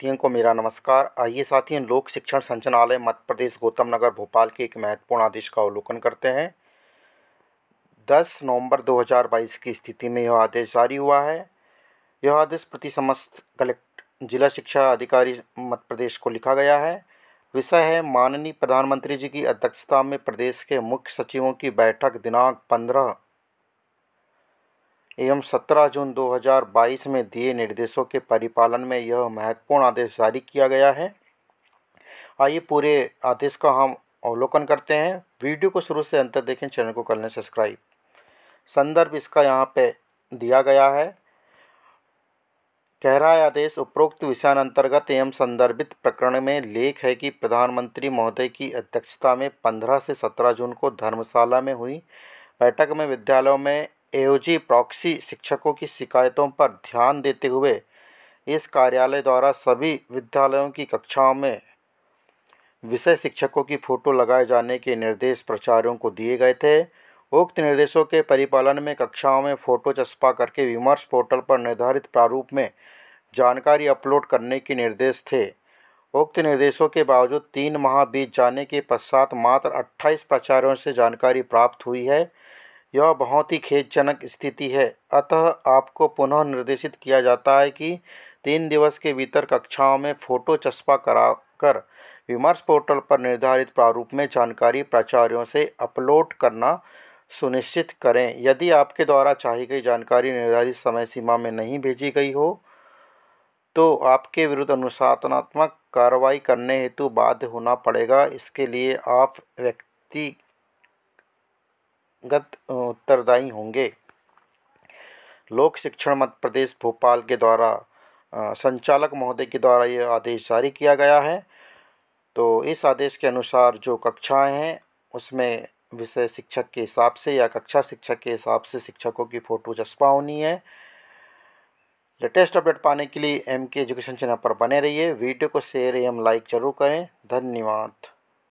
साथियों को मेरा नमस्कार आइए साथियों लोक शिक्षण संचालनालय मध्य प्रदेश गौतम नगर भोपाल के एक महत्वपूर्ण आदेश का अवलोकन करते हैं 10 नवंबर 2022 की स्थिति में यह आदेश जारी हुआ है यह आदेश प्रति समस्त कलेक्ट जिला शिक्षा अधिकारी मध्य प्रदेश को लिखा गया है विषय है माननीय प्रधानमंत्री जी की अध्यक्षता में प्रदेश के मुख्य सचिवों की बैठक दिनांक पंद्रह एवं 17 जून 2022 में दिए निर्देशों के परिपालन में यह महत्वपूर्ण आदेश जारी किया गया है आइए पूरे आदेश का हम अवलोकन करते हैं वीडियो को शुरू से अंत देखें चैनल को कर लें सब्सक्राइब संदर्भ इसका यहाँ पे दिया गया है कह रहा है आदेश उपरोक्त विषयान अंतर्गत एवं संदर्भित प्रकरण में लेख है कि प्रधानमंत्री महोदय की अध्यक्षता में 15 से 17 जून को धर्मशाला में हुई बैठक में विद्यालयों में एओजी प्रॉक्सी शिक्षकों की शिकायतों पर ध्यान देते हुए इस कार्यालय द्वारा सभी विद्यालयों की कक्षाओं में विषय शिक्षकों की फ़ोटो लगाए जाने के निर्देश प्राचार्यों को दिए गए थे उक्त निर्देशों के परिपालन में कक्षाओं में फ़ोटो चस्पा करके विमर्श पोर्टल पर निर्धारित प्रारूप में जानकारी अपलोड करने के निर्देश थे उक्त निर्देशों के बावजूद तीन माह बीत जाने के पश्चात मात्र 28 प्राचार्यों से जानकारी प्राप्त हुई है यह बहुत ही खेदजनक स्थिति है अतः आपको पुनः निर्देशित किया जाता है कि तीन दिवस के भीतर कक्षाओं में फ़ोटो चस्पा करा कर विमर्श पोर्टल पर निर्धारित प्रारूप में जानकारी प्राचार्यों से अपलोड करना सुनिश्चित करें यदि आपके द्वारा चाही गई जानकारी निर्धारित समय सीमा में नहीं भेजी गई हो तो आपके विरुद्ध अनुशासनात्मक कार्रवाई करने हेतु बाध्य होना पड़ेगा इसके लिए आप व्यक्ति गत उत्तरदायी होंगे लोक शिक्षण मध्य प्रदेश भोपाल के द्वारा संचालक महोदय के द्वारा ये आदेश जारी किया गया है तो इस आदेश के अनुसार जो कक्षाएं हैं उसमें विषय शिक्षक के हिसाब से या कक्षा शिक्षक के हिसाब से शिक्षकों की फ़ोटो चस्पा होनी है लेटेस्ट अपडेट पाने के लिए एम के एजुकेशन चैनल पर बने रहिए वीडियो को शेयर एवं लाइक जरूर करें धन्यवाद